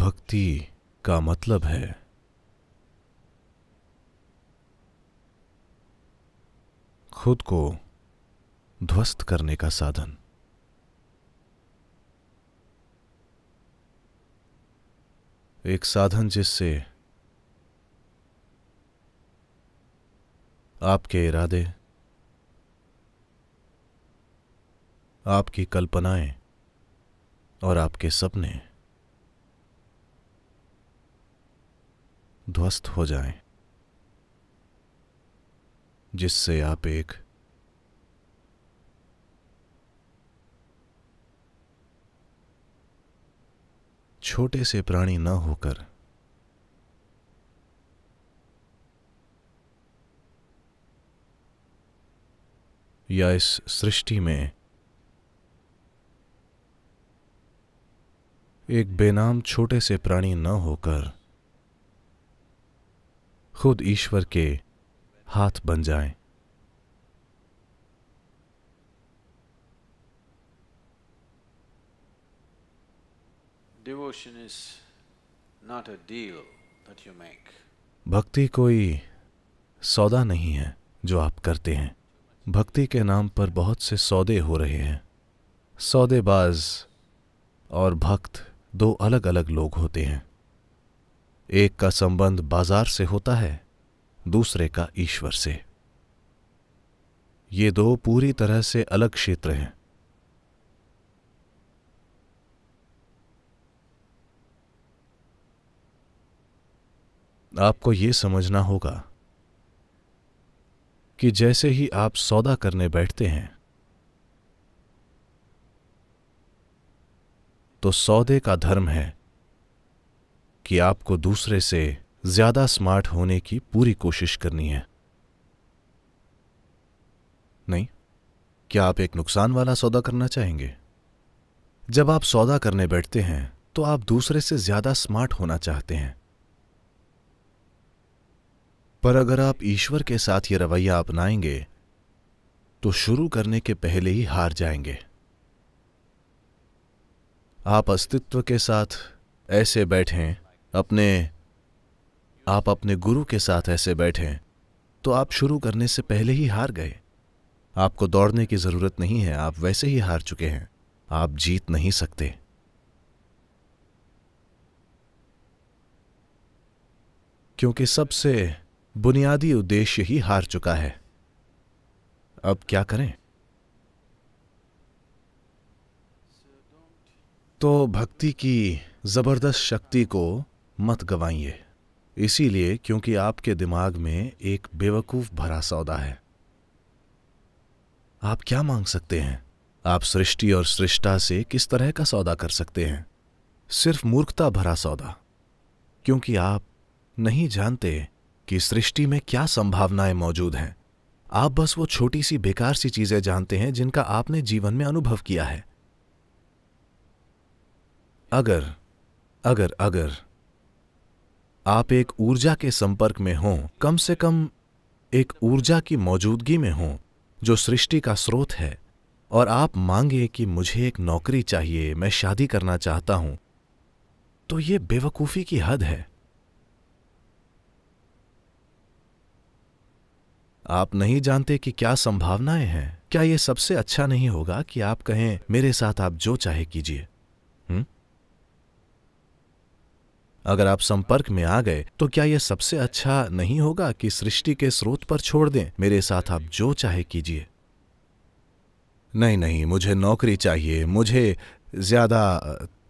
भक्ति का मतलब है खुद को ध्वस्त करने का साधन एक साधन जिससे आपके इरादे आपकी कल्पनाएं और आपके सपने ध्वस्त हो जाएं, जिससे आप एक छोटे से प्राणी न होकर या इस सृष्टि में एक बेनाम छोटे से प्राणी न होकर खुद ईश्वर के हाथ बन जाएं। Devotion is not a deal that you make. भक्ति कोई सौदा नहीं है जो आप करते हैं भक्ति के नाम पर बहुत से सौदे हो रहे हैं सौदेबाज और भक्त दो अलग अलग लोग होते हैं एक का संबंध बाजार से होता है दूसरे का ईश्वर से ये दो पूरी तरह से अलग क्षेत्र हैं आपको ये समझना होगा कि जैसे ही आप सौदा करने बैठते हैं तो सौदे का धर्म है कि आपको दूसरे से ज्यादा स्मार्ट होने की पूरी कोशिश करनी है नहीं क्या आप एक नुकसान वाला सौदा करना चाहेंगे जब आप सौदा करने बैठते हैं तो आप दूसरे से ज्यादा स्मार्ट होना चाहते हैं पर अगर आप ईश्वर के साथ ये रवैया अपनाएंगे तो शुरू करने के पहले ही हार जाएंगे आप अस्तित्व के साथ ऐसे बैठें अपने आप अपने गुरु के साथ ऐसे बैठे तो आप शुरू करने से पहले ही हार गए आपको दौड़ने की जरूरत नहीं है आप वैसे ही हार चुके हैं आप जीत नहीं सकते क्योंकि सबसे बुनियादी उद्देश्य ही हार चुका है अब क्या करें तो भक्ति की जबरदस्त शक्ति को मत गवाइए इसीलिए क्योंकि आपके दिमाग में एक बेवकूफ भरा सौदा है आप क्या मांग सकते हैं आप सृष्टि और सृष्टा से किस तरह का सौदा कर सकते हैं सिर्फ मूर्खता भरा सौदा क्योंकि आप नहीं जानते कि सृष्टि में क्या संभावनाएं मौजूद हैं आप बस वो छोटी सी बेकार सी चीजें जानते हैं जिनका आपने जीवन में अनुभव किया है अगर अगर अगर आप एक ऊर्जा के संपर्क में हों कम से कम एक ऊर्जा की मौजूदगी में हों जो सृष्टि का स्रोत है और आप मांगे कि मुझे एक नौकरी चाहिए मैं शादी करना चाहता हूं तो ये बेवकूफ़ी की हद है आप नहीं जानते कि क्या संभावनाएं हैं क्या यह सबसे अच्छा नहीं होगा कि आप कहें मेरे साथ आप जो चाहे कीजिए अगर आप संपर्क में आ गए तो क्या यह सबसे अच्छा नहीं होगा कि सृष्टि के स्रोत पर छोड़ दें मेरे साथ आप जो चाहे कीजिए नहीं नहीं मुझे नौकरी चाहिए मुझे ज्यादा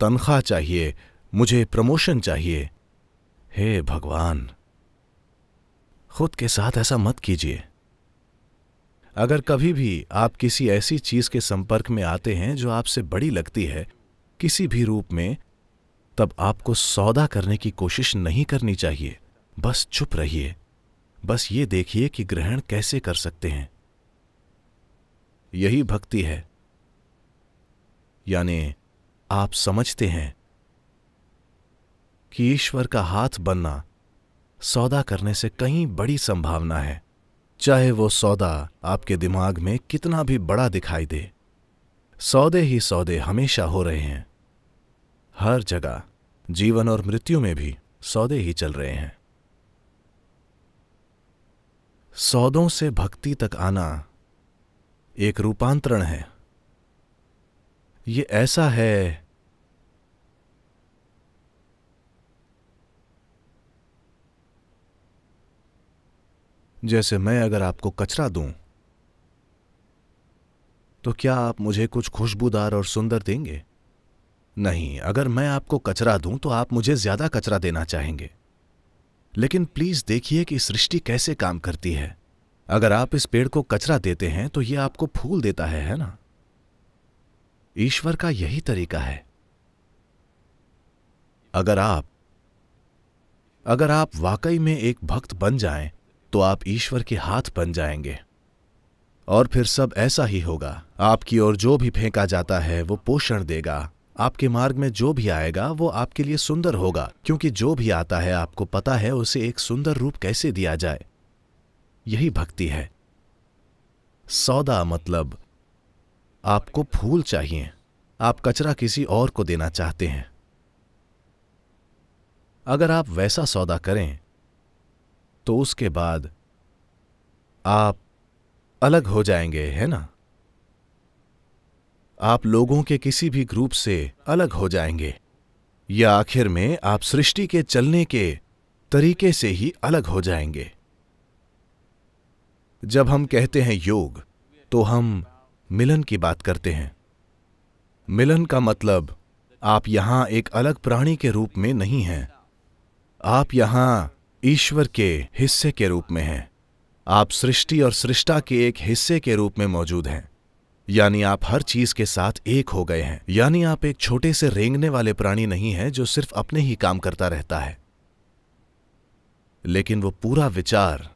तनख्वाह चाहिए मुझे प्रमोशन चाहिए हे भगवान खुद के साथ ऐसा मत कीजिए अगर कभी भी आप किसी ऐसी चीज के संपर्क में आते हैं जो आपसे बड़ी लगती है किसी भी रूप में तब आपको सौदा करने की कोशिश नहीं करनी चाहिए बस चुप रहिए बस ये देखिए कि ग्रहण कैसे कर सकते हैं यही भक्ति है यानी आप समझते हैं कि ईश्वर का हाथ बनना सौदा करने से कहीं बड़ी संभावना है चाहे वो सौदा आपके दिमाग में कितना भी बड़ा दिखाई दे सौदे ही सौदे हमेशा हो रहे हैं हर जगह जीवन और मृत्यु में भी सौदे ही चल रहे हैं सौदों से भक्ति तक आना एक रूपांतरण है ये ऐसा है जैसे मैं अगर आपको कचरा दूं तो क्या आप मुझे कुछ खुशबूदार और सुंदर देंगे नहीं अगर मैं आपको कचरा दूं तो आप मुझे ज्यादा कचरा देना चाहेंगे लेकिन प्लीज देखिए कि सृष्टि कैसे काम करती है अगर आप इस पेड़ को कचरा देते हैं तो यह आपको फूल देता है है ना ईश्वर का यही तरीका है अगर आप अगर आप वाकई में एक भक्त बन जाएं, तो आप ईश्वर के हाथ बन जाएंगे और फिर सब ऐसा ही होगा आपकी ओर जो भी फेंका जाता है वो पोषण देगा आपके मार्ग में जो भी आएगा वो आपके लिए सुंदर होगा क्योंकि जो भी आता है आपको पता है उसे एक सुंदर रूप कैसे दिया जाए यही भक्ति है सौदा मतलब आपको फूल चाहिए आप कचरा किसी और को देना चाहते हैं अगर आप वैसा सौदा करें तो उसके बाद आप अलग हो जाएंगे है ना आप लोगों के किसी भी ग्रुप से अलग हो जाएंगे या आखिर में आप सृष्टि के चलने के तरीके से ही अलग हो जाएंगे जब हम कहते हैं योग तो हम मिलन की बात करते हैं मिलन का मतलब आप यहां एक अलग प्राणी के रूप में नहीं हैं आप यहां ईश्वर के हिस्से के रूप में हैं आप सृष्टि और सृष्टा के एक हिस्से के रूप में मौजूद हैं यानी आप हर चीज के साथ एक हो गए हैं यानी आप एक छोटे से रेंगने वाले प्राणी नहीं हैं जो सिर्फ अपने ही काम करता रहता है लेकिन वो पूरा विचार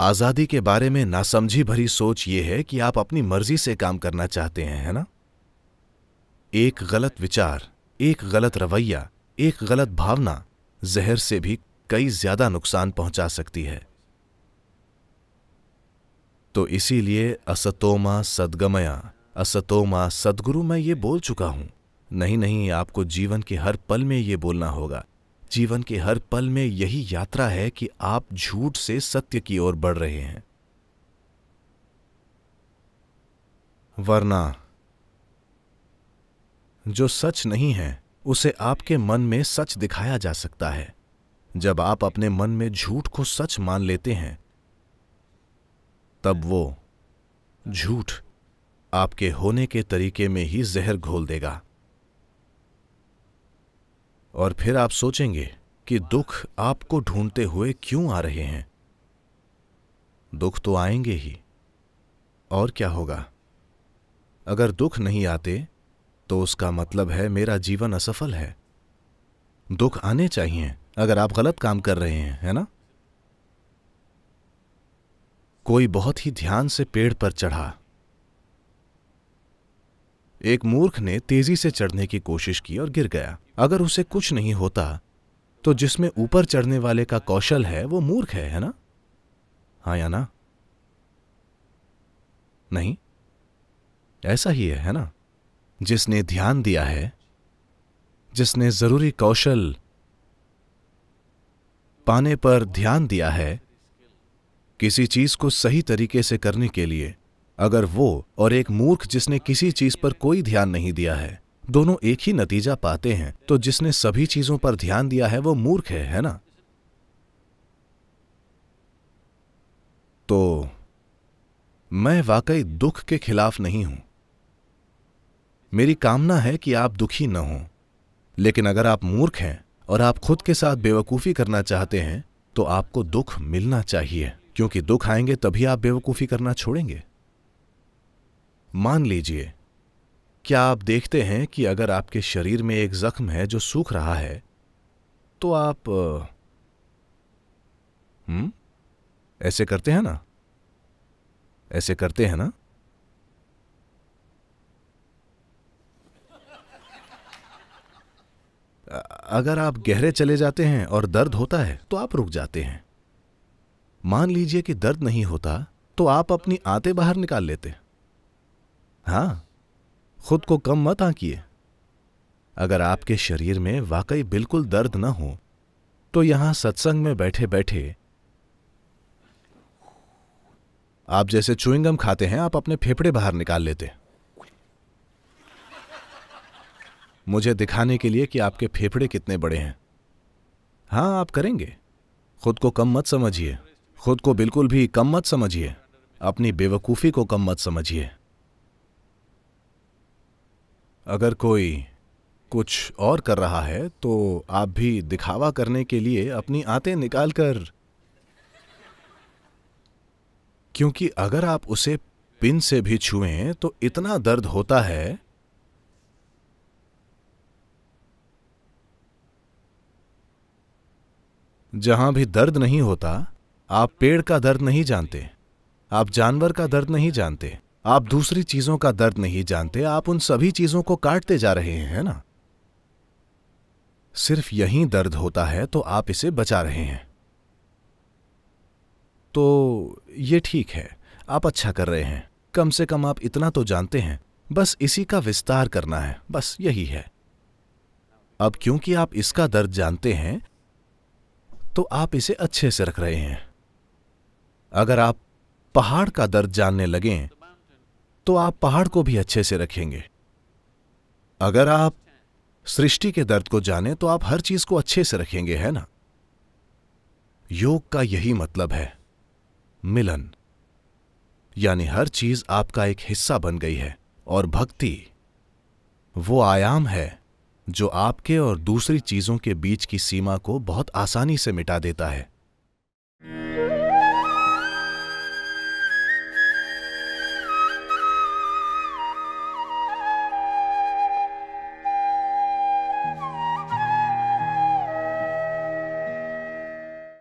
आजादी के बारे में नासमझी भरी सोच ये है कि आप अपनी मर्जी से काम करना चाहते हैं है ना एक गलत विचार एक गलत रवैया एक गलत भावना जहर से भी कई ज्यादा नुकसान पहुंचा सकती है तो इसीलिए असतोमा सदगमया असतोमा सदगुरु मैं ये बोल चुका हूं नहीं नहीं आपको जीवन के हर पल में ये बोलना होगा जीवन के हर पल में यही यात्रा है कि आप झूठ से सत्य की ओर बढ़ रहे हैं वरना जो सच नहीं है उसे आपके मन में सच दिखाया जा सकता है जब आप अपने मन में झूठ को सच मान लेते हैं तब वो झूठ आपके होने के तरीके में ही जहर घोल देगा और फिर आप सोचेंगे कि दुख आपको ढूंढते हुए क्यों आ रहे हैं दुख तो आएंगे ही और क्या होगा अगर दुख नहीं आते तो उसका मतलब है मेरा जीवन असफल है दुख आने चाहिए अगर आप गलत काम कर रहे हैं है ना कोई बहुत ही ध्यान से पेड़ पर चढ़ा एक मूर्ख ने तेजी से चढ़ने की कोशिश की और गिर गया अगर उसे कुछ नहीं होता तो जिसमें ऊपर चढ़ने वाले का कौशल है वो मूर्ख है है ना हाँ या ना नहीं ऐसा ही है है ना जिसने ध्यान दिया है जिसने जरूरी कौशल पाने पर ध्यान दिया है किसी चीज को सही तरीके से करने के लिए अगर वो और एक मूर्ख जिसने किसी चीज पर कोई ध्यान नहीं दिया है दोनों एक ही नतीजा पाते हैं तो जिसने सभी चीजों पर ध्यान दिया है वो मूर्ख है है ना तो मैं वाकई दुख के खिलाफ नहीं हूं मेरी कामना है कि आप दुखी न हों लेकिन अगर आप मूर्ख हैं और आप खुद के साथ बेवकूफ़ी करना चाहते हैं तो आपको दुख मिलना चाहिए क्योंकि दुख आएंगे तभी आप बेवकूफ़ी करना छोड़ेंगे मान लीजिए क्या आप देखते हैं कि अगर आपके शरीर में एक जख्म है जो सूख रहा है तो आप हम्म ऐसे करते हैं ना ऐसे करते हैं ना अगर आप गहरे चले जाते हैं और दर्द होता है तो आप रुक जाते हैं मान लीजिए कि दर्द नहीं होता तो आप अपनी आते बाहर निकाल लेते हाँ खुद को कम मत आंकिए अगर आपके शरीर में वाकई बिल्कुल दर्द ना हो तो यहां सत्संग में बैठे बैठे आप जैसे चुईंगम खाते हैं आप अपने फेफड़े बाहर निकाल लेते मुझे दिखाने के लिए कि आपके फेफड़े कितने बड़े हैं हाँ आप करेंगे खुद को कम मत समझिए खुद को बिल्कुल भी कम मत समझिए अपनी बेवकूफ़ी को कम मत समझिए अगर कोई कुछ और कर रहा है तो आप भी दिखावा करने के लिए अपनी आते निकाल कर क्योंकि अगर आप उसे पिन से भी छुएं तो इतना दर्द होता है जहां भी दर्द नहीं होता आप पेड़ का दर्द नहीं जानते आप जानवर का दर्द नहीं जानते आप दूसरी चीजों का दर्द नहीं जानते आप उन सभी चीजों को काटते जा रहे हैं है ना सिर्फ यही दर्द होता है तो आप इसे बचा रहे हैं तो ये ठीक है आप अच्छा कर रहे हैं कम से कम आप इतना तो जानते हैं बस इसी का विस्तार करना है बस यही है अब क्योंकि आप इसका दर्द जानते हैं तो आप इसे अच्छे से रख रहे हैं अगर आप पहाड़ का दर्द जानने लगे तो आप पहाड़ को भी अच्छे से रखेंगे अगर आप सृष्टि के दर्द को जाने तो आप हर चीज को अच्छे से रखेंगे है ना योग का यही मतलब है मिलन यानी हर चीज आपका एक हिस्सा बन गई है और भक्ति वो आयाम है जो आपके और दूसरी चीजों के बीच की सीमा को बहुत आसानी से मिटा देता है